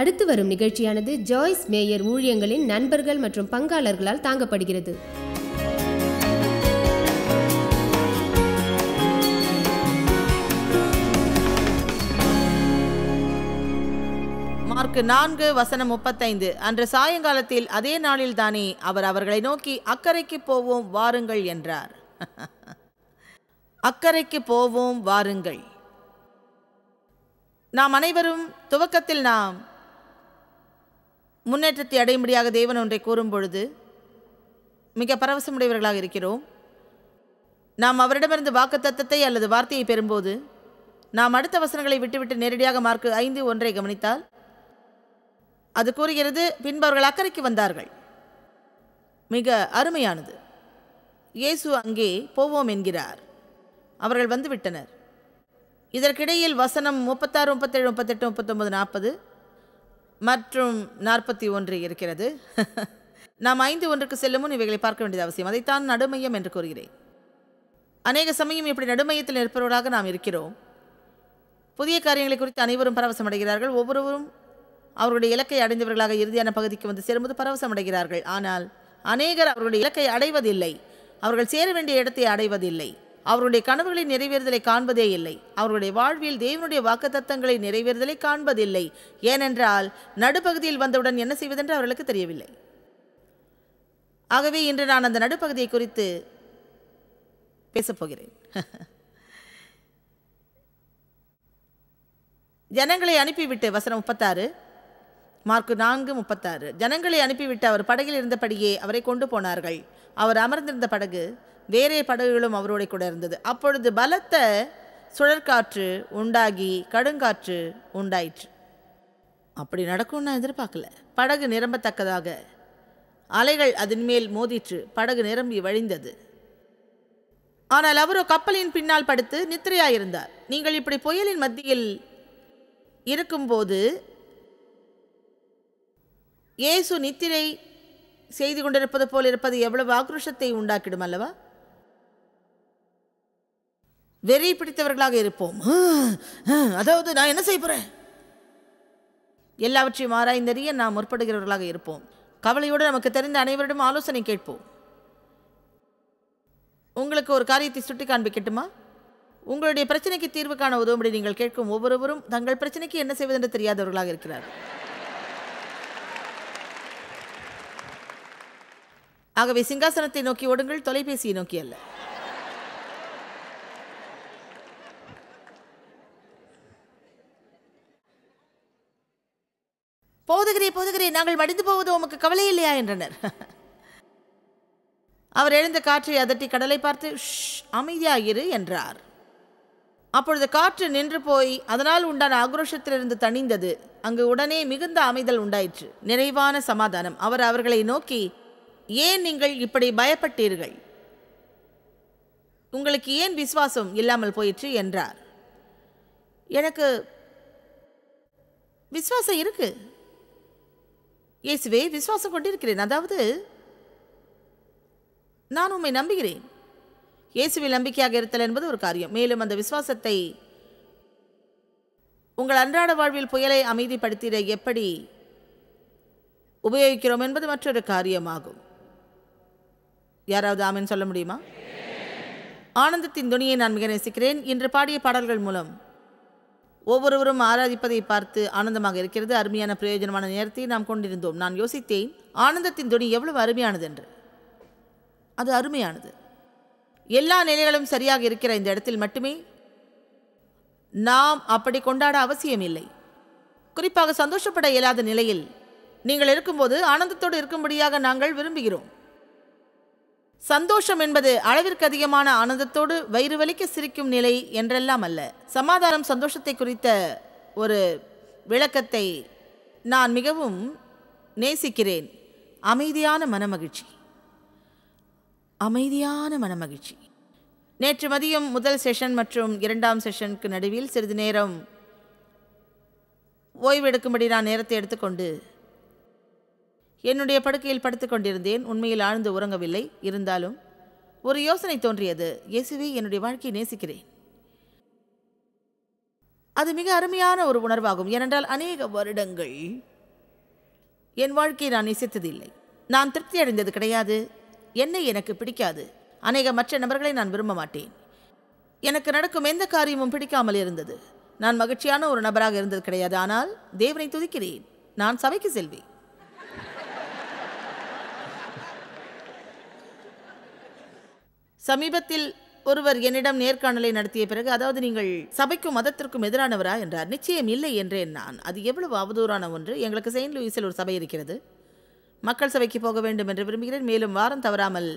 அடுத்து வரும் நிகழ்ச்சியானது ஜாய்ஸ் மேயர் ஊழியங்களின் நண்பர்கள் மற்றும் பங்காளர்களால் தாங்கப்படுகிறது மார்க்கு நான்கு வசனம் முப்பத்தைந்து அன்று சாயங்காலத்தில் அதே நாளில் தானே அவர் அவர்களை நோக்கி அக்கறைக்கு போவோம் வாருங்கள் என்றார் அக்கறைக்கு போவோம் வாருங்கள் நாம் அனைவரும் துவக்கத்தில் நாம் முன்னேற்றத்தை அடையும்படியாக தேவன் ஒன்றை கூறும் பொழுது மிக பரவசமுடையவர்களாக இருக்கிறோம் நாம் அவரிடமிருந்து வாக்கு தத்தத்தை அல்லது வார்த்தையை பெறும்போது நாம் அடுத்த வசனங்களை விட்டுவிட்டு நேரடியாக மார்க்கு ஐந்து ஒன்றை கவனித்தால் அது கூறுகிறது பின்பவர்கள் அக்கறைக்கு வந்தார்கள் மிக அருமையானது இயேசு அங்கே போவோம் என்கிறார் அவர்கள் வந்துவிட்டனர் இதற்கிடையில் வசனம் முப்பத்தாறு முப்பத்தேழு முப்பத்தெட்டு முப்பத்தொன்பது நாற்பது மற்றும் நாற்பத்தி ஒன்று இருக்கிறது நாம் ஐந்து ஒன்றுக்கு செல்லும் முன் இவைகளை பார்க்க வேண்டியது அவசியம் அதைத்தான் நடுமையம் என்று கூறுகிறேன் அநேக சமயம் இப்படி நடுமையத்தில் இருப்பவர்களாக நாம் இருக்கிறோம் புதிய காரியங்களை குறித்து அனைவரும் பரவசம் அடைகிறார்கள் ஒவ்வொருவரும் அவருடைய இலக்கை அடைந்தவர்களாக இறுதியான பகுதிக்கு வந்து சேரும்போது பரவசம் அடைகிறார்கள் ஆனால் அநேகர் அவருடைய இலக்கை அடைவதில்லை அவர்கள் சேர வேண்டிய இடத்தை அடைவதில்லை அவருடைய கனவுகளை நிறைவேறுதலை காண்பதே இல்லை அவருடைய வாழ்வில் தேவனுடைய வாக்குத்தத்தங்களை நிறைவேறுதலை காண்பதில்லை ஏனென்றால் நடுப்பகுதியில் வந்தவுடன் என்ன செய்வதென்று அவர்களுக்கு தெரியவில்லை ஆகவே இன்று நான் அந்த நடுப்பகுதியை குறித்து பேசப்போகிறேன் ஜனங்களை அனுப்பிவிட்டு வசனம் முப்பத்தாறு மார்க் நான்கு முப்பத்தாறு ஜனங்களை அனுப்பிவிட்டு அவர் படகில் இருந்தபடியே அவரை கொண்டு போனார்கள் அவர் அமர்ந்திருந்த படகு வேறே படகுகளும் அவரோட கூட இருந்தது அப்பொழுது பலத்த சுழற்காற்று உண்டாகி கடுங்காற்று உண்டாயிற்று அப்படி நடக்கும்னு நான் எதிர்பார்க்கல படகு நிரம்பத்தக்கதாக அலைகள் அதன் மேல் மோதிற்று படகு நிரம்பி வழிந்தது ஆனால் அவரோ கப்பலின் பின்னால் படுத்து நித்திரையாயிருந்தார் நீங்கள் இப்படி புயலின் மத்தியில் இருக்கும்போது இயேசு நித்திரை செய்து கொண்டிருப்பது போல் இருப்பது எவ்வளவு ஆக்ரோஷத்தை உண்டாக்கிடும் அல்லவா வெறி பிடித்தவர்களாக இருப்போம் அதாவது நான் என்ன செய்ய போகிறேன் எல்லாவற்றையும் ஆராய்ந்தறிய நாம் முற்படுகிறவர்களாக இருப்போம் கவலையோடு நமக்கு தெரிந்த அனைவரிடம் ஆலோசனை கேட்போம் உங்களுக்கு ஒரு காரியத்தை சுட்டி காண்பிக்கட்டுமா உங்களுடைய பிரச்சனைக்கு தீர்வு காண உதவும்படி நீங்கள் கேட்கும் ஒவ்வொருவரும் தங்கள் பிரச்சனைக்கு என்ன செய்வதென்று தெரியாதவர்களாக இருக்கிறார் ஆகவே சிங்காசனத்தை நோக்கி ஓடுங்கள் தொலைபேசியை நோக்கி அல்ல போதுகிறே போதுகிறே நாங்கள் மடிந்து போவது உமக்கு கவலை இல்லையா என்றனர் அவர் எழுந்த காற்றை அதட்டி கடலை பார்த்து ஷ் அமைதியாகிரு என்றார் அப்பொழுது காற்று நின்று போய் அதனால் உண்டான ஆக்ரோஷத்திலிருந்து தணிந்தது அங்கு உடனே மிகுந்த அமைதல் உண்டாயிற்று நிறைவான சமாதானம் அவர் அவர்களை நோக்கி ஏன் நீங்கள் இப்படி பயப்பட்டீர்கள் உங்களுக்கு ஏன் விசுவாசம் இல்லாமல் போயிற்று என்றார் எனக்கு விசுவாசம் இருக்குது இயேசுவே விசுவாசம் கொண்டிருக்கிறேன் அதாவது நான் உண்மை நம்புகிறேன் இயேசுவில் நம்பிக்கையாக இருத்தல் என்பது ஒரு காரியம் மேலும் அந்த விசுவாசத்தை உங்கள் அன்றாட வாழ்வில் புயலை அமைதிப்படுத்திட எப்படி உபயோகிக்கிறோம் என்பது மற்றொரு காரியமாகும் யாராவது ஆமின் சொல்ல முடியுமா ஆனந்தத்தின் துணியை நான் மிக நேசிக்கிறேன் இன்று பாடிய பாடல்கள் மூலம் ஒவ்வொருவரும் ஆராதிப்பதை பார்த்து ஆனந்தமாக இருக்கிறது அருமையான பிரயோஜனமான நேரத்தை நாம் கொண்டிருந்தோம் நான் யோசித்தேன் ஆனந்தத்தின் துணி எவ்வளவு அருமையானது என்று அது அருமையானது எல்லா நிலைகளும் சரியாக இருக்கிற இந்த இடத்தில் மட்டுமே நாம் அப்படி கொண்டாட அவசியம் இல்லை குறிப்பாக சந்தோஷப்பட இயலாத நிலையில் நீங்கள் இருக்கும்போது ஆனந்தத்தோடு இருக்கும்படியாக நாங்கள் விரும்புகிறோம் சந்தோஷம் என்பது அளவிற்கு அதிகமான ஆனந்தத்தோடு வயிறு வலிக்க சிரிக்கும் நிலை என்றெல்லாம் அல்ல சமாதானம் சந்தோஷத்தை குறித்த ஒரு விளக்கத்தை நான் மிகவும் நேசிக்கிறேன் அமைதியான மனமகிழ்ச்சி அமைதியான மனமகிழ்ச்சி நேற்று மதியம் முதல் செஷன் மற்றும் இரண்டாம் செஷனுக்கு நடுவில் சிறிது நேரம் ஓய்வெடுக்கும்படி நான் நேரத்தை எடுத்துக்கொண்டு என்னுடைய படுக்கையில் படுத்துக்கொண்டிருந்தேன் கொண்டிருந்தேன் உண்மையில் ஆழ்ந்து உறங்கவில்லை இருந்தாலும் ஒரு யோசனை தோன்றியது இயேசுவே என்னுடைய வாழ்க்கையை நேசிக்கிறேன் அது மிக அருமையான ஒரு உணர்வாகும் ஏனென்றால் அநேக வருடங்கள் என் வாழ்க்கையை நான் நேசித்தது இல்லை நான் திருப்தி அடைந்தது கிடையாது என்னை எனக்கு பிடிக்காது அநேக மற்ற நபர்களை நான் விரும்ப மாட்டேன் எனக்கு நடக்கும் எந்த காரியமும் பிடிக்காமல் இருந்தது நான் மகிழ்ச்சியான ஒரு நபராக இருந்தது கிடையாது ஆனால் தேவனை துதிக்கிறேன் நான் சபைக்கு செல்வேன் சமீபத்தில் ஒருவர் என்னிடம் நேர்காணலை நடத்திய பிறகு அதாவது நீங்கள் சபைக்கும் மதத்திற்கும் எதிரானவரா என்றார் நிச்சயம் இல்லை என்றேன் நான் அது எவ்வளவு அவதூறான ஒன்று எங்களுக்கு செயின்ட் லூயிஸில் ஒரு சபை இருக்கிறது மக்கள் சபைக்கு போக வேண்டும் என்று விரும்புகிறேன் மேலும் வாரம் தவறாமல்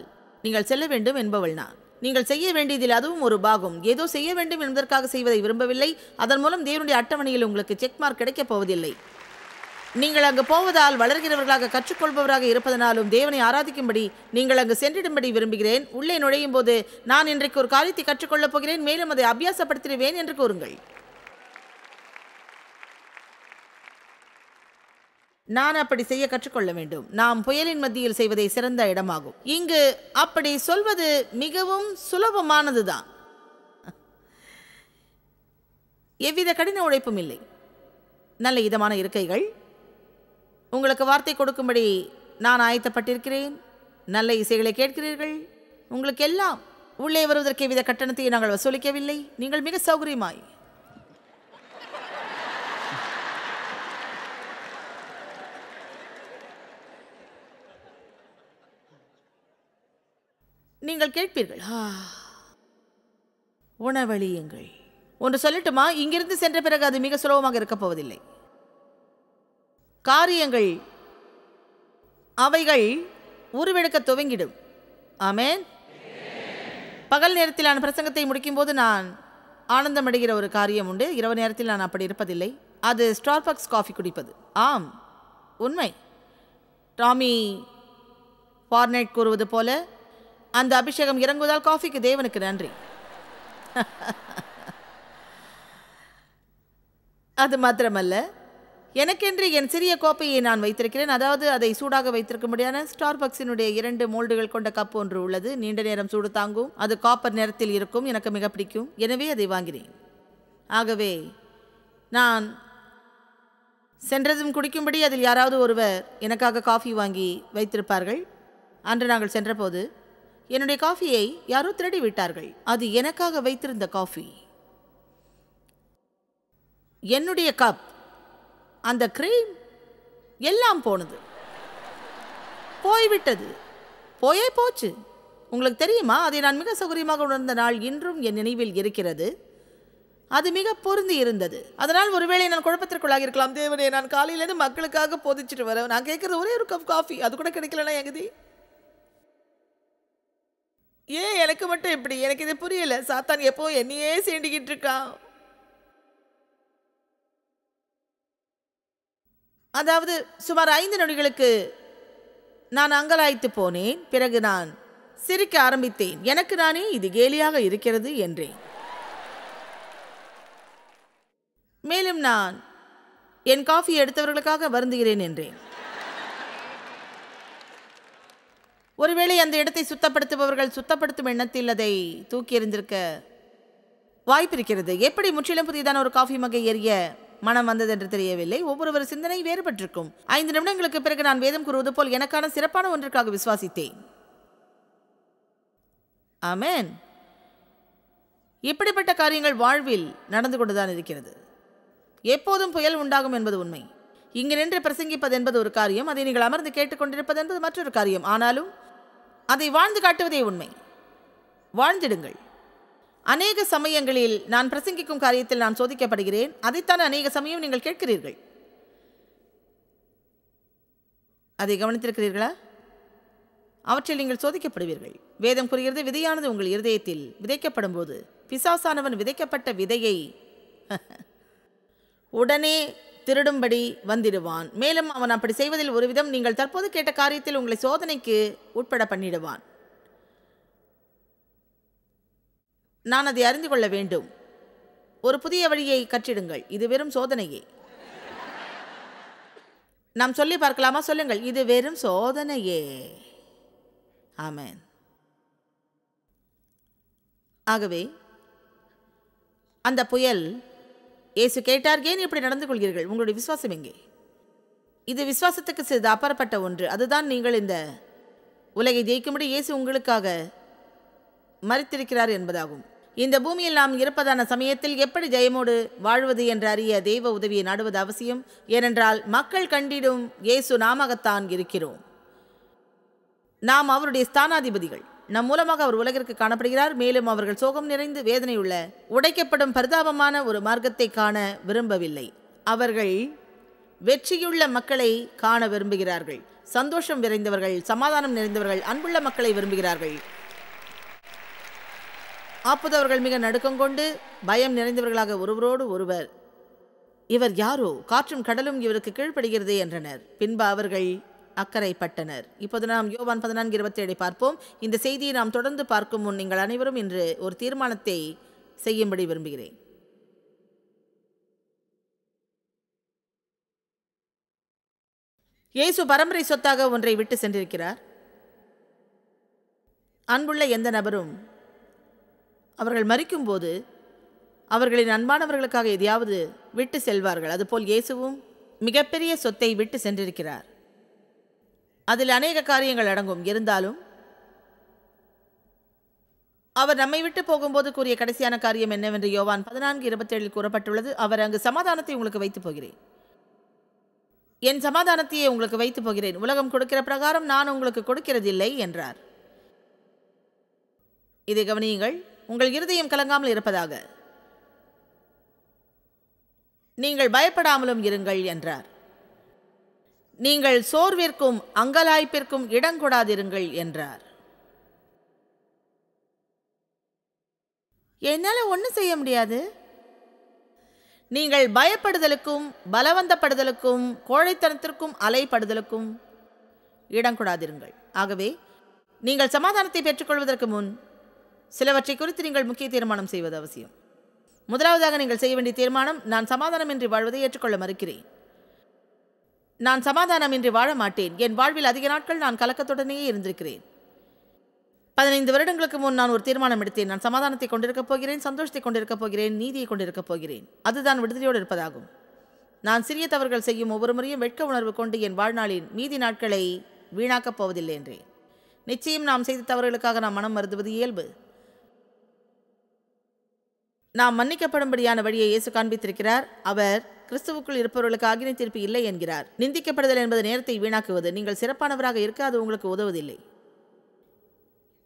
நீங்கள் செல்ல வேண்டும் என்பவள் நான் நீங்கள் செய்ய வேண்டியதில் அதுவும் ஒரு பாகம் ஏதோ செய்ய வேண்டும் என்பதற்காக செய்வதை விரும்பவில்லை அதன் மூலம் தேவனுடைய அட்டவணையில் உங்களுக்கு செக் மார்க் கிடைக்கப் போவதில்லை நீங்கள் அங்கு போவதால் வளர்கிறவர்களாக கற்றுக்கொள்பவராக இருப்பதனாலும் தேவனை ஆராதிக்கும்படி நீங்கள் அங்கு சென்றிடும்படி விரும்புகிறேன் உள்ளே நுழையும் போது நான் இன்றைக்கு ஒரு காரியத்தை கற்றுக்கொள்ளப் போகிறேன் மேலும் அதை அபியாசப்படுத்திடுவேன் என்று கூறுங்கள் நான் அப்படி செய்ய கற்றுக்கொள்ள வேண்டும் நாம் புயலின் மத்தியில் செய்வதை சிறந்த இடமாகும் இங்கு அப்படி சொல்வது மிகவும் சுலபமானதுதான் எவ்வித கடின உழைப்பும் இல்லை நல்ல இதமான இருக்கைகள் உங்களுக்கு வார்த்தை கொடுக்கும்படி நான் ஆயத்தப்பட்டிருக்கிறேன் நல்ல இசைகளை கேட்கிறீர்கள் உங்களுக்கு எல்லாம் உள்ளே வருவதற்கு வித கட்டணத்தையும் நாங்கள் வசூலிக்கவில்லை நீங்கள் மிக சௌகரியமாய் நீங்கள் கேட்பீர்கள் உணவழியுங்கள் ஒன்று சொல்லட்டுமா இங்கிருந்து சென்ற பிறகு அது மிக சுலபமாக இருக்கப் போவதில்லை காரியங்கள் அவைகள் உருவெடுக்க துவங்கிடும் ஆமேன் பகல் நேரத்திலான பிரசங்கத்தை முடிக்கும்போது நான் ஆனந்தமடைகிற ஒரு காரியம் உண்டு இரவு நேரத்தில் நான் அப்படி இருப்பதில்லை அது ஸ்டார்பாக்ஸ் காஃபி குடிப்பது ஆம் உண்மை டாமி ஃபார்னேட் கூறுவது போல அந்த அபிஷேகம் இறங்குவதால் காஃபிக்கு தேவனுக்கு நன்றி அது மாத்திரமல்ல எனக்கென்று என் சிறிய கோப்பையை நான் வைத்திருக்கிறேன் அதாவது அதை சூடாக வைத்திருக்க முடியாத பக்ஸினுடைய இரண்டு மோல்டுகள் கொண்ட கப் ஒன்று உள்ளது நீண்ட நேரம் சூடு தாங்கும் அது காப்பர் நிறத்தில் இருக்கும் எனக்கு மிக பிடிக்கும் எனவே அதை வாங்கினேன் ஆகவே நான் சென்றதும் குடிக்கும்படி அதில் யாராவது ஒருவர் எனக்காக காஃபி வாங்கி வைத்திருப்பார்கள் அன்று நாங்கள் சென்றபோது என்னுடைய காஃபியை யாரோ திருடி விட்டார்கள் அது எனக்காக வைத்திருந்த காஃபி என்னுடைய கப் அந்த க்ரீம் எல்லாம் போனது போய்விட்டது போயே போச்சு உங்களுக்கு தெரியுமா அதை நான் மிக சௌகரியமாக உணர்ந்த நாள் இன்றும் என் நினைவில் இருக்கிறது அது மிக பொருந்தி இருந்தது அதனால் ஒருவேளை நான் குழப்பத்திற்குள்ளாக இருக்கலாம் தேவனே நான் காலையிலேருந்து மக்களுக்காக போதிச்சுட்டு வரேன் நான் கேட்குறது ஒரே ஒரு கப் காஃபி அது கூட கிடைக்கலனா எங்கதி ஏன் எனக்கு மட்டும் இப்படி எனக்கு இது புரியல சாத்தான் எப்போ என்னையே சேண்டிக்கிட்டு இருக்கான் அதாவது சுமார் ஐந்து நொடிகளுக்கு நான் அங்கலாய்த்து போனேன் பிறகு நான் சிரிக்க ஆரம்பித்தேன் எனக்கு நானே இது கேலியாக இருக்கிறது என்றேன் மேலும் நான் என் காஃபி எடுத்தவர்களுக்காக வருந்துகிறேன் என்றேன் ஒருவேளை அந்த இடத்தை சுத்தப்படுத்துபவர்கள் சுத்தப்படுத்தும் எண்ணத்தில் அதை தூக்கி எறிந்திருக்க வாய்ப்பிருக்கிறது எப்படி முற்றிலும் புதிதான ஒரு காஃபி மகை எறிய மனம் வந்ததென்று தெரியவில்லை ஒவ்வொருவர் சிந்தனை வேறுபட்டிருக்கும் ஐந்து நிமிடங்களுக்கு பிறகு நான் வேதம் கூறுவது போல் எனக்கான சிறப்பான ஒன்றுக்காக விசுவாசித்தேன் ஆமேன் இப்படிப்பட்ட காரியங்கள் வாழ்வில் நடந்து கொண்டுதான் இருக்கிறது எப்போதும் புயல் உண்டாகும் என்பது உண்மை இங்கு நின்று பிரசங்கிப்பது என்பது ஒரு காரியம் அதை நீங்கள் அமர்ந்து கேட்டுக்கொண்டிருப்பது என்பது மற்றொரு காரியம் ஆனாலும் அதை வாழ்ந்து காட்டுவதே உண்மை வாழ்ந்திடுங்கள் அநேக சமயங்களில் நான் பிரசங்கிக்கும் காரியத்தில் நான் சோதிக்கப்படுகிறேன் அதைத்தான் அநேக சமயம் நீங்கள் கேட்கிறீர்கள் அதை கவனித்திருக்கிறீர்களா அவற்றில் நீங்கள் சோதிக்கப்படுவீர்கள் வேதம் கூறுகிறது விதையானது உங்கள் இருதயத்தில் விதைக்கப்படும் போது பிசாசானவன் விதைக்கப்பட்ட விதையை உடனே திருடும்படி வந்திடுவான் மேலும் அவன் அப்படி செய்வதில் ஒருவிதம் நீங்கள் தற்போது கேட்ட காரியத்தில் உங்களை சோதனைக்கு உட்பட பண்ணிடுவான் நான் அதை அறிந்து கொள்ள வேண்டும் ஒரு புதிய வழியை கற்றிடுங்கள் இது வெறும் சோதனையே நாம் சொல்லி பார்க்கலாமா சொல்லுங்கள் இது வெறும் சோதனையே ஆமேன் ஆகவே அந்த புயல் இயேசு கேட்டார் ஏன் இப்படி நடந்து கொள்கிறீர்கள் உங்களுடைய விசுவாசம் எங்கே இது விசுவாசத்துக்கு சிறிது அப்பறப்பட்ட ஒன்று அதுதான் நீங்கள் இந்த உலகை ஜெயிக்கும்படி இயேசு உங்களுக்காக மறித்திருக்கிறார் என்பதாகும் இந்த பூமியில் நாம் இருப்பதான சமயத்தில் எப்படி ஜெயமோடு வாழ்வது என்று அறிய தெய்வ உதவியை நாடுவது அவசியம் ஏனென்றால் மக்கள் கண்டிடும் இயேசு நாமகத்தான் இருக்கிறோம் நாம் அவருடைய ஸ்தானாதிபதிகள் நம் மூலமாக அவர் உலகிற்கு காணப்படுகிறார் மேலும் அவர்கள் சோகம் நிறைந்து வேதனையுள்ள உடைக்கப்படும் பரிதாபமான ஒரு மார்க்கத்தை காண விரும்பவில்லை அவர்கள் வெற்றியுள்ள மக்களை காண விரும்புகிறார்கள் சந்தோஷம் நிறைந்தவர்கள் சமாதானம் நிறைந்தவர்கள் அன்புள்ள மக்களை விரும்புகிறார்கள் அப்போது அவர்கள் மிக நடுக்கம் கொண்டு பயம் நிறைந்தவர்களாக ஒருவரோடு ஒருவர் இவர் யாரோ காற்றும் கடலும் இவருக்கு கீழ்ப்படுகிறதே என்றனர் பின்பு அவர்கள் அக்கறைப்பட்டனர் இப்போது நாம் யோவான் பதினான்கு இருபத்தி ஏழை பார்ப்போம் இந்த செய்தியை நாம் தொடர்ந்து பார்க்கும் முன் நீங்கள் அனைவரும் இன்று ஒரு தீர்மானத்தை செய்யும்படி விரும்புகிறேன் இயேசு பரம்பரை சொத்தாக ஒன்றை விட்டு சென்றிருக்கிறார் அன்புள்ள எந்த நபரும் அவர்கள் மறிக்கும்போது அவர்களின் அன்பானவர்களுக்காக எதையாவது விட்டு செல்வார்கள் அதுபோல் இயேசுவும் மிகப்பெரிய சொத்தை விட்டு சென்றிருக்கிறார் அதில் அநேக காரியங்கள் அடங்கும் இருந்தாலும் அவர் நம்மை விட்டு போகும்போது கூறிய கடைசியான காரியம் என்னவென்று யோவான் பதினான்கு இருபத்தேழில் கூறப்பட்டுள்ளது அவர் அங்கு சமாதானத்தை உங்களுக்கு வைத்து போகிறேன் என் சமாதானத்தையே உங்களுக்கு வைத்து போகிறேன் உலகம் கொடுக்கிற பிரகாரம் நான் உங்களுக்கு கொடுக்கிறதில்லை என்றார் இதை கவனியுங்கள் உங்கள் இருதயம் கலங்காமல் இருப்பதாக நீங்கள் பயப்படாமலும் இருங்கள் என்றார் நீங்கள் சோர்விற்கும் அங்கலாய்ப்பிற்கும் இடங்கூடாதிருங்கள் என்றார் என்னால் ஒன்றும் செய்ய முடியாது நீங்கள் பயப்படுதலுக்கும் பலவந்தப்படுதலுக்கும் கோழைத்தனத்திற்கும் அலைப்படுதலுக்கும் இடங்கொடாதிருங்கள் ஆகவே நீங்கள் சமாதானத்தை பெற்றுக்கொள்வதற்கு முன் சிலவற்றை குறித்து நீங்கள் முக்கிய தீர்மானம் செய்வது அவசியம் முதலாவதாக நீங்கள் செய்ய வேண்டிய தீர்மானம் நான் சமாதானமின்றி வாழ்வதை ஏற்றுக்கொள்ள மறுக்கிறேன் நான் சமாதானமின்றி வாழ மாட்டேன் என் வாழ்வில் அதிக நாட்கள் நான் கலக்கத்துடனேயே இருந்திருக்கிறேன் பதினைந்து வருடங்களுக்கு முன் நான் ஒரு தீர்மானம் எடுத்தேன் நான் சமாதானத்தை கொண்டிருக்கப் போகிறேன் சந்தோஷத்தை கொண்டிருக்கப் போகிறேன் நீதியை கொண்டிருக்கப் போகிறேன் அதுதான் விடுதலையோடு இருப்பதாகும் நான் சிறிய தவறுகள் செய்யும் ஒவ்வொரு முறையும் வெட்க உணர்வு கொண்டு என் வாழ்நாளின் மீதி நாட்களை வீணாக்கப் போவதில்லை என்றேன் நிச்சயம் நாம் செய்த தவறுகளுக்காக நாம் மனம் மருதுவது இயல்பு நாம் மன்னிக்கப்படும்படியான வழியை இயேசு காண்பித்திருக்கிறார் அவர் கிறிஸ்துவுக்குள் இருப்பவர்களுக்கு அக்னி தீர்ப்பு இல்லை என்கிறார் நிந்திக்கப்படுதல் என்பது நேரத்தை வீணாக்குவது நீங்கள் சிறப்பானவராக இருக்க அது உங்களுக்கு உதவுவதில்லை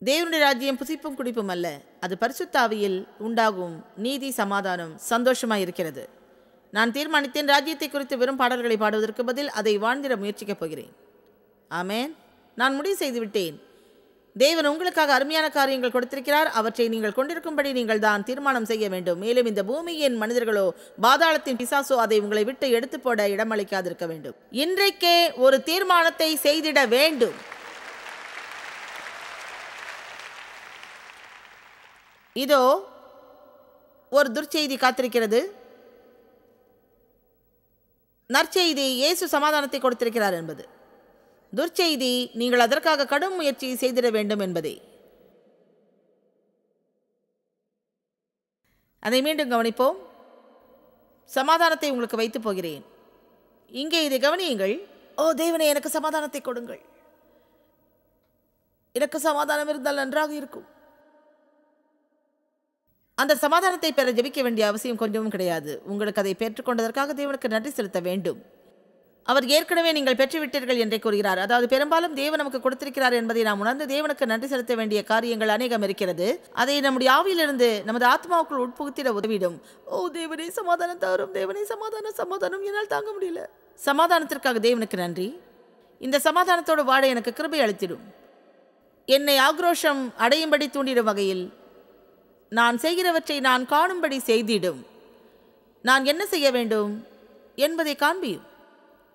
தேவனுடைய ராஜ்யம் புசிப்பும் குடிப்பும் அல்ல அது பரிசுத்தாவியில் உண்டாகும் நீதி சமாதானம் சந்தோஷமாக இருக்கிறது நான் தீர்மானித்தேன் ராஜ்யத்தை குறித்து வெறும் பாடல்களை பாடுவதற்கு பதில் அதை வாழ்ந்திட முயற்சிக்கப் போகிறேன் ஆமேன் நான் முடிவு செய்துவிட்டேன் தேவன் உங்களுக்காக அருமையான காரியங்கள் கொடுத்திருக்கிறார் அவற்றை நீங்கள் கொண்டிருக்கும்படி நீங்கள் தான் தீர்மானம் செய்ய வேண்டும் மேலும் இந்த பூமியின் மனிதர்களோ பாதாளத்தின் பிசாசோ அதை உங்களை விட்டு எடுத்து போட இடமளிக்காதிருக்க வேண்டும் இன்றைக்கே ஒரு தீர்மானத்தை செய்திட வேண்டும் இதோ ஒரு துர்ச்செய்தி காத்திருக்கிறது நற்செய்தி இயேசு சமாதானத்தை கொடுத்திருக்கிறார் என்பது துர்ச்செய்தி நீங்கள் அதற்காக கடும் முயற்சி செய்திட வேண்டும் என்பதே அதை மீண்டும் கவனிப்போம் சமாதானத்தை உங்களுக்கு வைத்து போகிறேன் இங்கே இதை கவனியுங்கள் ஓ தேவனே எனக்கு சமாதானத்தை கொடுங்கள் எனக்கு சமாதானம் இருந்தால் நன்றாக இருக்கும் அந்த சமாதானத்தை பெற ஜெபிக்க வேண்டிய அவசியம் கொஞ்சமும் கிடையாது உங்களுக்கு அதை பெற்றுக்கொண்டதற்காக தேவனுக்கு நன்றி செலுத்த வேண்டும் அவர் ஏற்கனவே நீங்கள் பெற்றுவிட்டீர்கள் என்றே கூறுகிறார் அதாவது பெரும்பாலும் தேவன் நமக்கு கொடுத்திருக்கிறார் என்பதை நாம் உணர்ந்து தேவனுக்கு நன்றி செலுத்த வேண்டிய காரியங்கள் அநேகம் இருக்கிறது அதை நம்முடைய ஆவியிலிருந்து நமது ஆத்மாவுக்குள் உட்புகுத்திட உதவிடும் ஓ தேவனே சமாதானம் தவறும் தேவனே சமாதானம் சமாதானம் என்னால் தாங்க முடியல சமாதானத்திற்காக தேவனுக்கு நன்றி இந்த சமாதானத்தோடு வாட எனக்கு கிருபை அளித்திடும் என்னை ஆக்ரோஷம் அடையும்படி தூண்டிடும் வகையில் நான் செய்கிறவற்றை நான் காணும்படி செய்திடும் நான் என்ன செய்ய வேண்டும் என்பதை காண்பியும்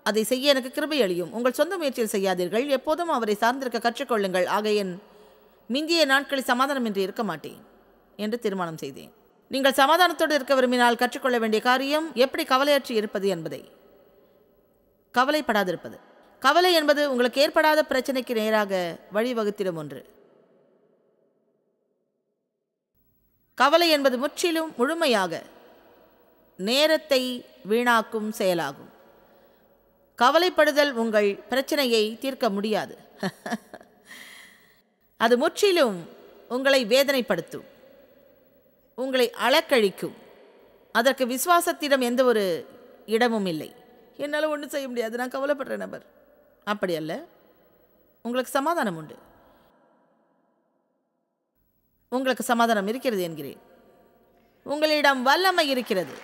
அதை செய்ய எனக்கு கிருபை அழியும் உங்கள் சொந்த முயற்சியில் செய்யாதீர்கள் எப்போதும் அவரை சார்ந்திருக்க கற்றுக்கொள்ளுங்கள் ஆகைய மிந்திய நாட்களில் சமாதானமின்றி இருக்க மாட்டேன் என்று தீர்மானம் செய்தேன் நீங்கள் சமாதானத்தோடு இருக்க விரும்பினால் கற்றுக்கொள்ள வேண்டிய காரியம் எப்படி கவலையற்றி இருப்பது என்பதை கவலைப்படாதிருப்பது கவலை என்பது உங்களுக்கு ஏற்படாத பிரச்சனைக்கு நேராக வழிவகுத்திடும் ஒன்று கவலை என்பது முற்றிலும் முழுமையாக நேரத்தை வீணாக்கும் செயலாகும் கவலைப்படுதல் உங்கள் பிரச்சனையை தீர்க்க முடியாது அது முற்றிலும் உங்களை வேதனைப்படுத்தும் உங்களை அளக்கழிக்கும் அதற்கு விசுவாசத்திடம் எந்த ஒரு இடமும் இல்லை என்னால் ஒன்றும் செய்ய முடியாது நான் கவலைப்படுற நபர் அப்படி அல்ல உங்களுக்கு சமாதானம் உண்டு உங்களுக்கு சமாதானம் இருக்கிறது என்கிறேன் உங்களிடம் வல்லமை இருக்கிறது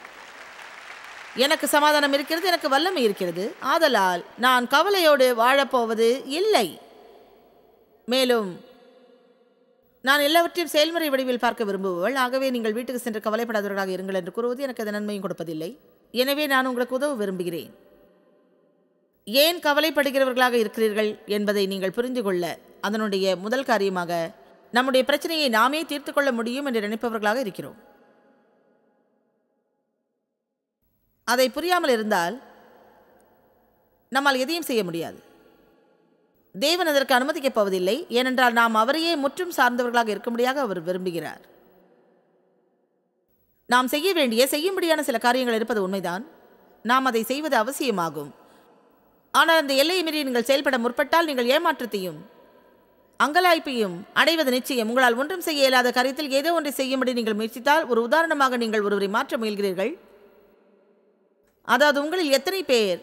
எனக்கு சமாதானம் இருக்கிறது எனக்கு வல்லமை இருக்கிறது ஆதலால் நான் கவலையோடு வாழப்போவது இல்லை மேலும் நான் எல்லாவற்றையும் செயல்முறை வடிவில் பார்க்க விரும்புபவள் ஆகவே நீங்கள் வீட்டுக்கு சென்று கவலைப்படாதவர்களாக இருங்கள் என்று கூறுவது எனக்கு அது நன்மையும் கொடுப்பதில்லை எனவே நான் உங்களுக்கு உதவ விரும்புகிறேன் ஏன் கவலைப்படுகிறவர்களாக இருக்கிறீர்கள் என்பதை நீங்கள் புரிந்து கொள்ள அதனுடைய முதல் காரியமாக நம்முடைய பிரச்சனையை நாமே தீர்த்து கொள்ள முடியும் என்று நினைப்பவர்களாக இருக்கிறோம் அதை புரியாமல் இருந்தால் நம்மால் எதையும் செய்ய முடியாது தேவன் அதற்கு அனுமதிக்கப் போவதில்லை ஏனென்றால் நாம் அவரையே முற்றும் சார்ந்தவர்களாக இருக்கும்படியாக அவர் விரும்புகிறார் நாம் செய்ய வேண்டிய செய்யும்படியான சில காரியங்கள் இருப்பது உண்மைதான் நாம் அதை செய்வது அவசியமாகும் ஆனால் அந்த எல்லையை மீறி நீங்கள் செயல்பட முற்பட்டால் நீங்கள் ஏமாற்றத்தையும் அங்கலாய்ப்பையும் அடைவது நிச்சயம் உங்களால் ஒன்றும் செய்ய இயலாத காரியத்தில் ஏதோ ஒன்றை செய்யும்படி நீங்கள் முயற்சித்தால் ஒரு உதாரணமாக நீங்கள் ஒருவரை மாற்ற முயல்கிறீர்கள் அதாவது உங்களில் எத்தனை பேர்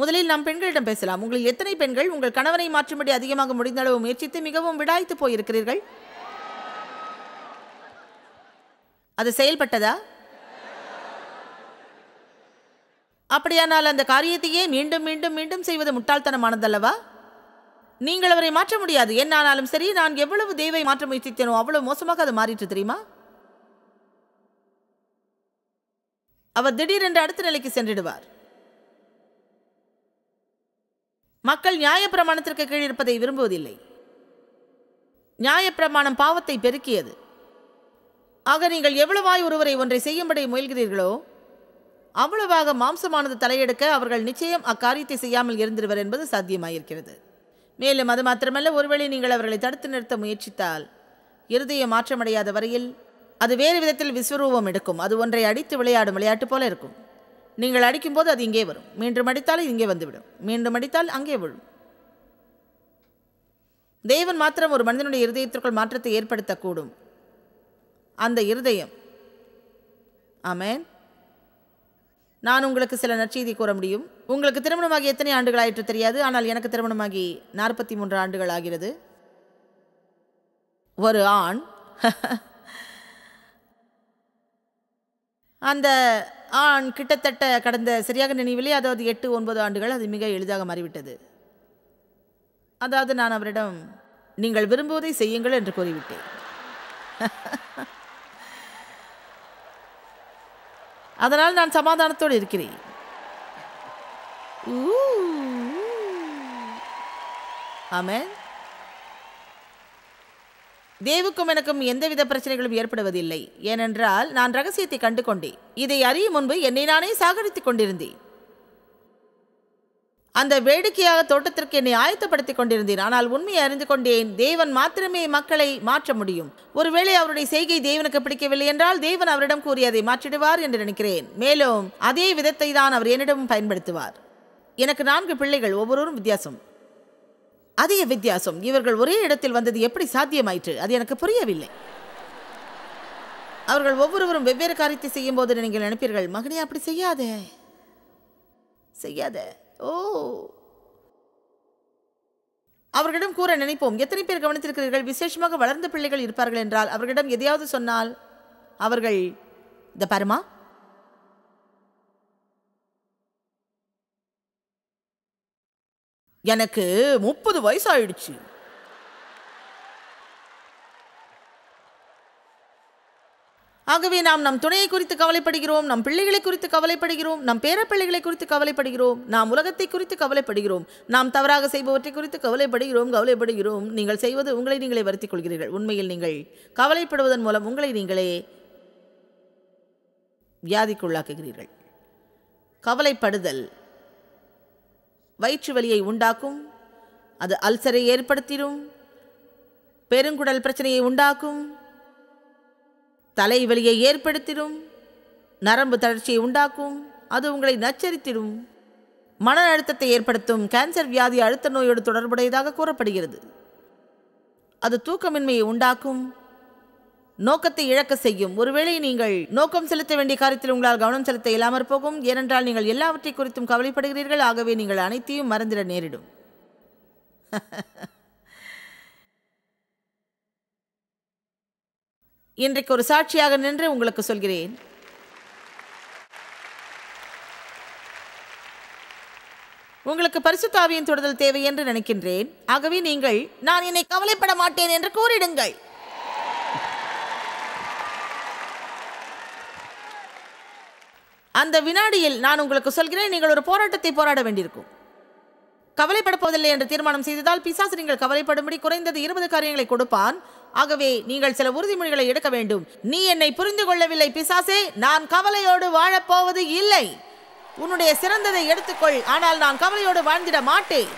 முதலில் நாம் பெண்களிடம் பேசலாம் உங்களில் எத்தனை பெண்கள் உங்கள் கணவனை மாற்றும்படி அதிகமாக முடிந்த அளவு முயற்சித்து மிகவும் விடாய்த்து போயிருக்கிறீர்கள் அது செயல்பட்டதா அப்படியானால் அந்த காரியத்தையே மீண்டும் மீண்டும் மீண்டும் செய்வது முட்டாள்தனமானதல்லவா நீங்கள் அவரை மாற்ற முடியாது என்னானாலும் ஆனாலும் சரி நான் எவ்வளவு தெய்வை மாற்ற முயற்சித்தேனோ அவ்வளவு மோசமாக அது மாறிட்டு தெரியுமா அவர் திடீரென்று அடுத்த நிலைக்கு சென்றிடுவார் மக்கள் நியாயப்பிரமாணத்திற்கு கீழ் இருப்பதை விரும்புவதில்லை நியாயப்பிரமாணம் பாவத்தை பெருக்கியது ஆக நீங்கள் எவ்வளவாய் ஒருவரை ஒன்றை செய்யும்படி முயல்கிறீர்களோ அவ்வளவாக மாம்சமானது தலையெடுக்க அவர்கள் நிச்சயம் அக்காரியத்தை செய்யாமல் இருந்திருவர் என்பது சாத்தியமாயிருக்கிறது மேலும் அது மாத்திரமல்ல ஒருவேளை நீங்கள் அவர்களை தடுத்து நிறுத்த முயற்சித்தால் இருதய மாற்றமடையாத வரையில் அது வேறு விதத்தில் விஸ்வரூபம் எடுக்கும் அது ஒன்றை அடித்து விளையாடும் விளையாட்டு போல இருக்கும் நீங்கள் அடிக்கும்போது அது இங்கே வரும் மீண்டும் அடித்தால் இங்கே வந்துவிடும் மீண்டும் அடித்தால் அங்கே விழும் தெய்வன் மாத்திரம் ஒரு மனிதனுடைய இருதயத்திற்குள் மாற்றத்தை ஏற்படுத்தக்கூடும் அந்த இருதயம் ஆமேன் நான் உங்களுக்கு சில நற்செய்தி கூற முடியும் உங்களுக்கு திருமணமாகி எத்தனை ஆண்டுகள் ஆயிற்று தெரியாது ஆனால் எனக்கு திருமணமாகி நாற்பத்தி மூன்று ஆண்டுகள் ஆகிறது ஒரு ஆண் அந்த கிட்டத்தட்ட கடந்த சரியாக நினைவிலே அதாவது எட்டு ஒன்பது ஆண்டுகள் அது மிக எளிதாக மாறிவிட்டது அதாவது நான் அவரிடம் நீங்கள் விரும்புவதை செய்யுங்கள் என்று கூறிவிட்டேன் அதனால் நான் சமாதானத்தோடு இருக்கிறேன் ஆமேன் தேவுக்கும் எனக்கும் எந்தவித பிரச்சனைகளும் ஏற்படுவதில்லை ஏனென்றால் நான் ரகசியத்தை கண்டு கொண்டேன் இதை அறியும் முன்பு என்னை நானே சாகரித்துக் கொண்டிருந்தேன் அந்த வேடிக்கையாக தோட்டத்திற்கு என்னை ஆயத்தப்படுத்திக் கொண்டிருந்தேன் ஆனால் உண்மையை அறிந்து கொண்டேன் தேவன் மாத்திரமே மக்களை மாற்ற முடியும் ஒருவேளை அவருடைய செய்கை தேவனுக்கு பிடிக்கவில்லை என்றால் தேவன் அவரிடம் கூறி அதை மாற்றிடுவார் என்று நினைக்கிறேன் மேலும் அதே விதத்தை தான் அவர் என்னிடமும் பயன்படுத்துவார் எனக்கு நான்கு பிள்ளைகள் ஒவ்வொருவரும் வித்தியாசம் அதிக வித்தியாசம் இவர்கள் ஒரே இடத்தில் வந்தது எப்படி சாத்தியமாயிற்று அது எனக்கு புரியவில்லை அவர்கள் ஒவ்வொருவரும் வெவ்வேறு காரியத்தை செய்யும் போது நீங்கள் நினைப்பீர்கள் மகனே அப்படி செய்யாதே செய்யாத ஓ அவர்களிடம் கூற நினைப்போம் எத்தனை பேர் கவனித்திருக்கிறீர்கள் விசேஷமாக வளர்ந்த பிள்ளைகள் இருப்பார்கள் என்றால் அவர்களிடம் எதையாவது சொன்னால் அவர்கள் இந்த பாருமா எனக்கு முப்பது வயசு ஆயிடுச்சு ஆகவே நாம் நம் துணையை குறித்து கவலைப்படுகிறோம் நம் பிள்ளைகளை குறித்து கவலைப்படுகிறோம் நம் பேரப்பிள்ளைகளை குறித்து கவலைப்படுகிறோம் நாம் உலகத்தை குறித்து கவலைப்படுகிறோம் நாம் தவறாக செய்பவற்றை குறித்து கவலைப்படுகிறோம் கவலைப்படுகிறோம் நீங்கள் செய்வது உங்களை நீங்களே வருத்திக் கொள்கிறீர்கள் உண்மையில் நீங்கள் கவலைப்படுவதன் மூலம் உங்களை நீங்களே வியாதிக்குள்ளாக்குகிறீர்கள் கவலைப்படுதல் வயிற்று வலியை உண்டாக்கும் அது அல்சரை ஏற்படுத்திடும் பெருங்குடல் பிரச்சனையை உண்டாக்கும் தலைவலியை ஏற்படுத்திடும் நரம்பு தளர்ச்சியை உண்டாக்கும் அது உங்களை நச்சரித்திடும் மன அழுத்தத்தை ஏற்படுத்தும் கேன்சர் வியாதி அழுத்த நோயோடு தொடர்புடையதாக கூறப்படுகிறது அது தூக்கமின்மையை உண்டாக்கும் நோக்கத்தை இழக்க செய்யும் ஒருவேளை நீங்கள் நோக்கம் செலுத்த வேண்டிய காரியத்தில் உங்களால் கவனம் செலுத்த இயலாமற் போகும் ஏனென்றால் நீங்கள் எல்லாவற்றை குறித்தும் கவலைப்படுகிறீர்கள் ஆகவே நீங்கள் அனைத்தையும் மறந்திட நேரிடும் இன்றைக்கு ஒரு சாட்சியாக நின்று உங்களுக்கு சொல்கிறேன் உங்களுக்கு பரிசு தாவியின் தொடுதல் தேவை என்று நினைக்கின்றேன் ஆகவே நீங்கள் நான் என்னை கவலைப்பட மாட்டேன் என்று கூறிடுங்கள் அந்த வினாடியில் நான் உங்களுக்கு சொல்கிறேன் நீங்கள் ஒரு போராட்டத்தை போராட வேண்டியிருக்கும் கவலைப்பட போவதில்லை என்று தீர்மானம் செய்ததால் பிசாசு நீங்கள் கவலைப்படும்படி குறைந்தது இருபது காரியங்களை கொடுப்பான் ஆகவே நீங்கள் சில உறுதிமொழிகளை எடுக்க வேண்டும் நீ என்னை புரிந்து கொள்ளவில்லை பிசாசே நான் கவலையோடு வாழப்போவது இல்லை உன்னுடைய சிறந்ததை எடுத்துக்கொள் ஆனால் நான் கவலையோடு வாழ்ந்திட மாட்டேன்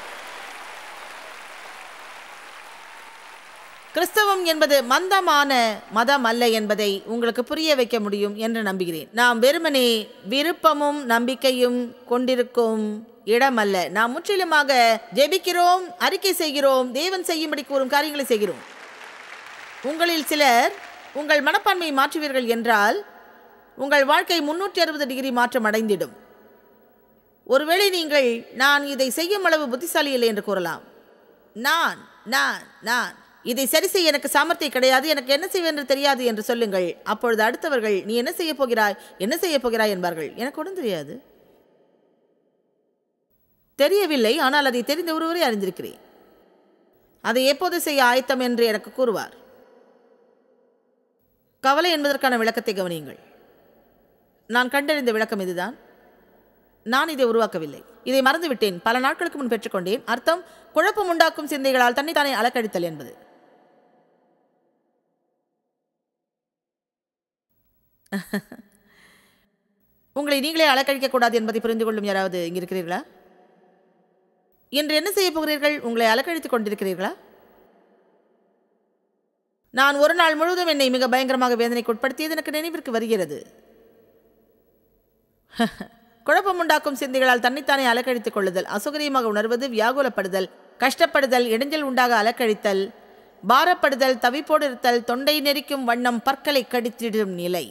கிறிஸ்தவம் என்பது மந்தமான மதம் அல்ல என்பதை உங்களுக்கு புரிய வைக்க முடியும் என்று நம்புகிறேன் நாம் வெறுமனே விருப்பமும் நம்பிக்கையும் கொண்டிருக்கும் இடம் அல்ல நாம் முற்றிலுமாக ஜெபிக்கிறோம் அறிக்கை செய்கிறோம் தேவன் செய்யும்படி கூறும் காரியங்களை செய்கிறோம் உங்களில் சிலர் உங்கள் மனப்பான்மையை மாற்றுவீர்கள் என்றால் உங்கள் வாழ்க்கை முன்னூற்றி அறுபது டிகிரி மாற்றம் அடைந்திடும் ஒருவேளை நீங்கள் நான் இதை செய்யும் அளவு புத்திசாலி இல்லை என்று கூறலாம் நான் நான் நான் இதை சரி செய்ய எனக்கு சாமர்த்தியம் கிடையாது எனக்கு என்ன செய்வேன் தெரியாது என்று சொல்லுங்கள் அப்பொழுது அடுத்தவர்கள் நீ என்ன செய்ய போகிறாய் என்ன செய்ய போகிறாய் என்பார்கள் எனக்கு ஒன்றும் தெரியாது தெரியவில்லை ஆனால் அதை தெரிந்த ஒருவரை அறிந்திருக்கிறேன் அதை எப்போது செய்ய ஆயத்தம் என்று எனக்கு கூறுவார் கவலை என்பதற்கான விளக்கத்தை கவனியுங்கள் நான் கண்டறிந்த விளக்கம் இதுதான் நான் இதை உருவாக்கவில்லை இதை மறந்துவிட்டேன் பல நாட்களுக்கு முன் பெற்றுக்கொண்டேன் அர்த்தம் குழப்பம் உண்டாக்கும் சிந்தைகளால் தன்னைத்தானே அலக்கழித்தல் என்பது உங்களை நீங்களே அலக்கழிக்கக்கூடாது என்பதை புரிந்து கொள்ளும் யாராவது இங்கே இருக்கிறீர்களா இன்று என்ன செய்ய போகிறீர்கள் உங்களை அலக்கழித்துக் கொண்டிருக்கிறீர்களா நான் ஒரு நாள் முழுவதும் என்னை மிக பயங்கரமாக வேதனைக்கு உட்படுத்தியது எனக்கு நினைவிற்கு வருகிறது குழப்பம் உண்டாக்கும் சிந்தைகளால் தன்னைத்தானே அலக்கழித்துக் கொள்ளுதல் அசௌகரியமாக உணர்வது வியாகுலப்படுதல் கஷ்டப்படுதல் இடைஞ்சல் உண்டாக அலக்கழித்தல் பாரப்படுதல் தவிப்போடு இருத்தல் தொண்டை நெறிக்கும் வண்ணம் பற்களை கடித்திடும் நிலை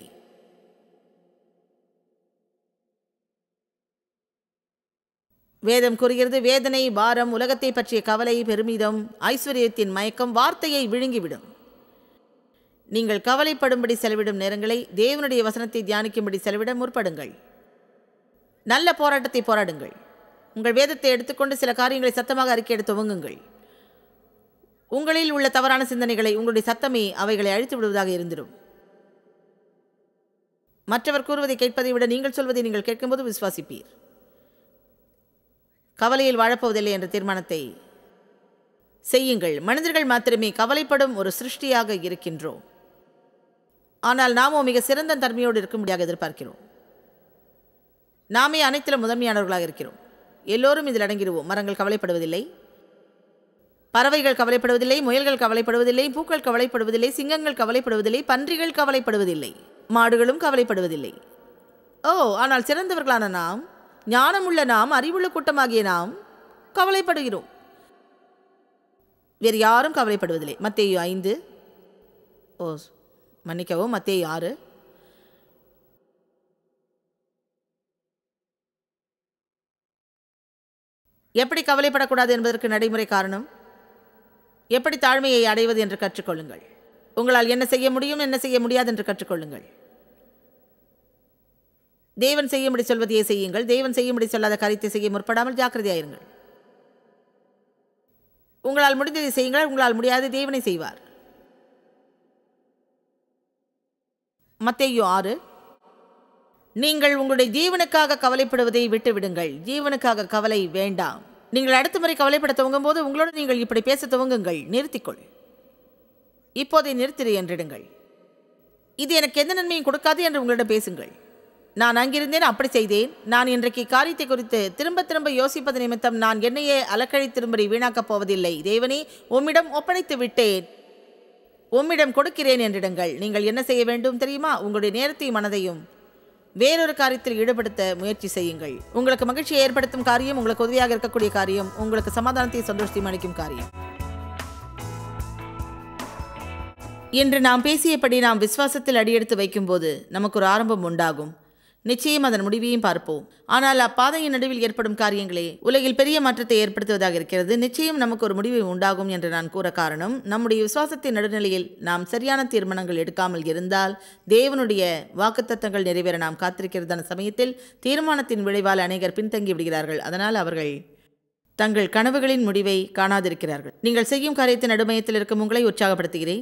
வேதம் கூறுகிறது வேதனை பாரம் உலகத்தை பற்றிய கவலை பெருமிதம் ஐஸ்வர்யத்தின் மயக்கம் வார்த்தையை விழுங்கிவிடும் நீங்கள் கவலைப்படும்படி செலவிடும் நேரங்களை தேவனுடைய வசனத்தை தியானிக்கும்படி செலவிட முற்படுங்கள் நல்ல போராட்டத்தை போராடுங்கள் உங்கள் வேதத்தை எடுத்துக்கொண்டு சில காரியங்களை சத்தமாக அறிக்கையிட துவங்குங்கள் உங்களில் உள்ள தவறான சிந்தனைகளை உங்களுடைய சத்தமே அவைகளை அழித்து விடுவதாக இருந்திடும் மற்றவர் கூறுவதை கேட்பதை விட நீங்கள் சொல்வதை நீங்கள் கேட்கும்போது விசுவாசிப்பீர் கவலையில் வாழப்போவதில்லை என்ற தீர்மானத்தை செய்யுங்கள் மனிதர்கள் மாத்திரமே கவலைப்படும் ஒரு சிருஷ்டியாக இருக்கின்றோம் ஆனால் நாமோ மிக சிறந்த தன்மையோடு இருக்கும்படியாக எதிர்பார்க்கிறோம் நாமே அனைத்திலும் முதன்மையானவர்களாக இருக்கிறோம் எல்லோரும் இதில் அடங்கிடுவோம் மரங்கள் கவலைப்படுவதில்லை பறவைகள் கவலைப்படுவதில்லை முயல்கள் கவலைப்படுவதில்லை பூக்கள் கவலைப்படுவதில்லை சிங்கங்கள் கவலைப்படுவதில்லை பன்றிகள் கவலைப்படுவதில்லை மாடுகளும் கவலைப்படுவதில்லை ஓ ஆனால் சிறந்தவர்களான நாம் ஞானமுள்ள நாம் அறிவுள்ள கூட்டமாகிய நாம் கவலைப்படுகிறோம் வேறு யாரும் கவலைப்படுவதில்லை மத்தேயு ஐந்து ஓ மன்னிக்கவும் மத்தேயு ஆறு எப்படி கவலைப்படக்கூடாது என்பதற்கு நடைமுறை காரணம் எப்படி தாழ்மையை அடைவது என்று கற்றுக்கொள்ளுங்கள் உங்களால் என்ன செய்ய முடியும் என்ன செய்ய முடியாது என்று கற்றுக்கொள்ளுங்கள் தேவன் செய்யும்படி சொல்வதையே செய்யுங்கள் தேவன் செய்யும்படி சொல்லாத காரியத்தை செய்ய முற்படாமல் ஜாக்கிரதையாயிருங்கள் உங்களால் முடிந்ததை செய்யுங்கள் உங்களால் முடியாது தேவனை செய்வார் மத்தையோ ஆறு நீங்கள் உங்களுடைய ஜீவனுக்காக கவலைப்படுவதை விட்டுவிடுங்கள் ஜீவனுக்காக கவலை வேண்டாம் நீங்கள் அடுத்த முறை கவலைப்பட துவங்கும் போது உங்களோடு நீங்கள் இப்படி பேச துவங்குங்கள் நிறுத்திக்கொள் இப்போதை நிறுத்திடு என்றிடுங்கள் இது எனக்கு எந்த நன்மையும் கொடுக்காது என்று உங்களிடம் பேசுங்கள் நான் அங்கிருந்தேன் அப்படி செய்தேன் நான் இன்றைக்கு காரியத்தை குறித்து திரும்ப திரும்ப யோசிப்பது நிமித்தம் நான் என்னையே அலக்கழி திரும்பி வீணாக்கப் போவதில்லை தேவனே உம்மிடம் ஒப்படைத்து விட்டேன் உம்மிடம் கொடுக்கிறேன் என்றிடுங்கள் நீங்கள் என்ன செய்ய வேண்டும் தெரியுமா உங்களுடைய நேரத்தையும் மனதையும் வேறொரு காரியத்தில் ஈடுபடுத்த முயற்சி செய்யுங்கள் உங்களுக்கு மகிழ்ச்சியை ஏற்படுத்தும் காரியம் உங்களுக்கு உதவியாக இருக்கக்கூடிய காரியம் உங்களுக்கு சமாதானத்தையும் சந்தோஷத்தையும் அளிக்கும் காரியம் இன்று நாம் பேசியபடி நாம் விசுவாசத்தில் அடியெடுத்து வைக்கும்போது நமக்கு ஒரு ஆரம்பம் உண்டாகும் நிச்சயம் அதன் முடிவையும் பார்ப்போம் ஆனால் அப்பாதையின் நடுவில் ஏற்படும் காரியங்களே உலகில் பெரிய மாற்றத்தை ஏற்படுத்துவதாக இருக்கிறது நிச்சயம் நமக்கு ஒரு முடிவை உண்டாகும் என்று நான் கூற காரணம் நம்முடைய விசுவாசத்தின் நடுநிலையில் நாம் சரியான தீர்மானங்கள் எடுக்காமல் இருந்தால் தேவனுடைய வாக்குத்தத்தங்கள் நிறைவேற நாம் காத்திருக்கிறதான சமயத்தில் தீர்மானத்தின் விளைவால் அநேகர் பின்தங்கி விடுகிறார்கள் அதனால் அவர்கள் தங்கள் கனவுகளின் முடிவை காணாதிருக்கிறார்கள் நீங்கள் செய்யும் காரியத்தின் நடுமையத்தில் இருக்கும் உங்களை உற்சாகப்படுத்துகிறேன்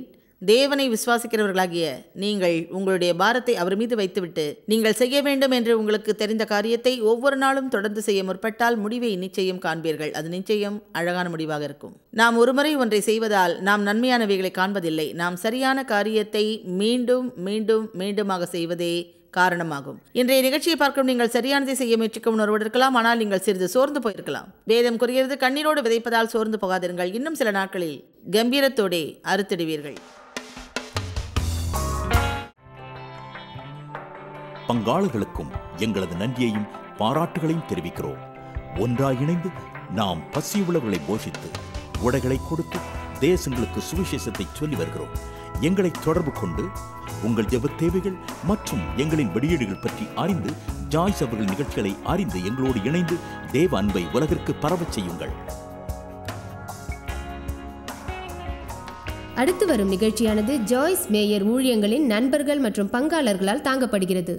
தேவனை விசுவாசிக்கிறவர்களாகிய நீங்கள் உங்களுடைய பாரத்தை அவர் மீது வைத்துவிட்டு நீங்கள் செய்ய வேண்டும் என்று உங்களுக்கு தெரிந்த காரியத்தை ஒவ்வொரு நாளும் தொடர்ந்து செய்ய முற்பட்டால் முடிவை நிச்சயம் காண்பீர்கள் அது நிச்சயம் அழகான முடிவாக இருக்கும் நாம் ஒருமுறை ஒன்றை செய்வதால் நாம் நன்மையானவைகளை காண்பதில்லை நாம் சரியான காரியத்தை மீண்டும் மீண்டும் மீண்டுமாக செய்வதே காரணமாகும் இன்றைய நிகழ்ச்சியை பார்க்கும் நீங்கள் சரியானதை செய்ய முயற்சிக்க உணர்வெடுக்கலாம் ஆனால் நீங்கள் சிறிது சோர்ந்து போயிருக்கலாம் வேதம் குறைகிறது கண்ணீரோடு விதைப்பதால் சோர்ந்து போகாதீர்கள் இன்னும் சில நாட்களில் கம்பீரத்தோடே அறுத்திடுவீர்கள் பங்காளர்களுக்கும் எங்களது நன்றியையும் பாராட்டுகளையும் தெரிவிக்கிறோம் ஒன்றாக இணைந்து நாம் பசியுள்ளவர்களை போஷித்து உடைகளை கொடுத்து தேசங்களுக்கு சுவிசேஷத்தை சொல்லி வருகிறோம் எங்களை தொடர்பு கொண்டு உங்கள் ஜெப தேவைகள் மற்றும் எங்களின் வெளியீடுகள் பற்றி அறிந்து ஜாய்ஸ் அவர்கள் நிகழ்ச்சிகளை அறிந்து எங்களோடு இணைந்து தேவ அன்பை உலகிற்கு பரவச் செய்யுங்கள் அடுத்து வரும் நிகழ்ச்சியானது ஜாய்ஸ் மேயர் ஊழியங்களின் நண்பர்கள் மற்றும் பங்காளர்களால் தாங்கப்படுகிறது